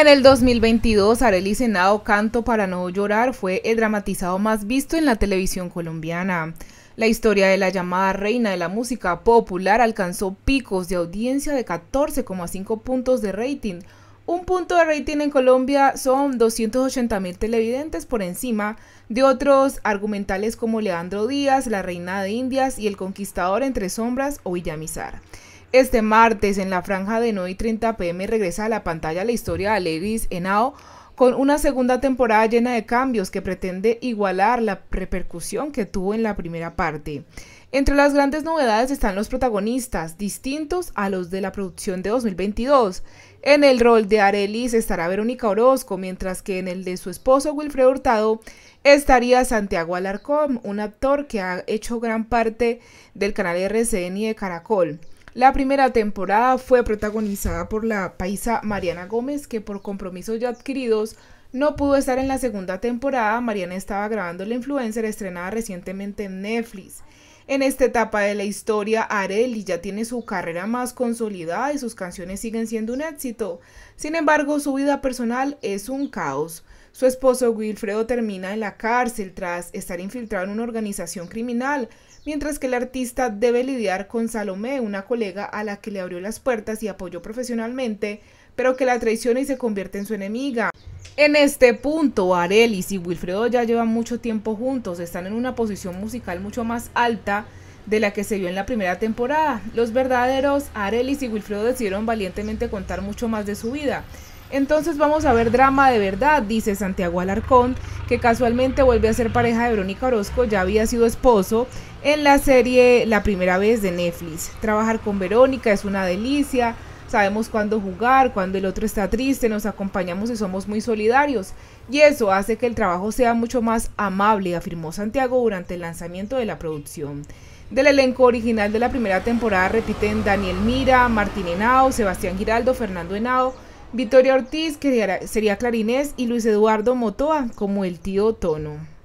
En el 2022, Arely Senado Canto para no llorar fue el dramatizado más visto en la televisión colombiana. La historia de la llamada reina de la música popular alcanzó picos de audiencia de 14,5 puntos de rating. Un punto de rating en Colombia son 280 mil televidentes por encima de otros argumentales como Leandro Díaz, La Reina de Indias y El Conquistador entre Sombras o Villamizar. Este martes en la franja de 9 30 pm regresa a la pantalla la historia de lewis Henao con una segunda temporada llena de cambios que pretende igualar la repercusión que tuvo en la primera parte. Entre las grandes novedades están los protagonistas, distintos a los de la producción de 2022. En el rol de Arelis estará Verónica Orozco, mientras que en el de su esposo Wilfredo Hurtado estaría Santiago Alarcón, un actor que ha hecho gran parte del canal RCN y de Caracol. La primera temporada fue protagonizada por la paisa Mariana Gómez, que por compromisos ya adquiridos no pudo estar en la segunda temporada. Mariana estaba grabando La Influencer, estrenada recientemente en Netflix. En esta etapa de la historia, Areli ya tiene su carrera más consolidada y sus canciones siguen siendo un éxito. Sin embargo, su vida personal es un caos. Su esposo Wilfredo termina en la cárcel tras estar infiltrado en una organización criminal, mientras que el artista debe lidiar con Salomé, una colega a la que le abrió las puertas y apoyó profesionalmente, pero que la traiciona y se convierte en su enemiga. En este punto, Arelis y Wilfredo ya llevan mucho tiempo juntos, están en una posición musical mucho más alta de la que se vio en la primera temporada. Los verdaderos Arelis y Wilfredo decidieron valientemente contar mucho más de su vida. Entonces vamos a ver drama de verdad, dice Santiago Alarcón, que casualmente vuelve a ser pareja de Verónica Orozco, ya había sido esposo en la serie La primera vez de Netflix. Trabajar con Verónica es una delicia, sabemos cuándo jugar, cuando el otro está triste, nos acompañamos y somos muy solidarios. Y eso hace que el trabajo sea mucho más amable, afirmó Santiago durante el lanzamiento de la producción. Del elenco original de la primera temporada repiten Daniel Mira, Martín Henao, Sebastián Giraldo, Fernando Henao, Victoria Ortiz, sería clarinés, y Luis Eduardo Motoa como el tío Tono.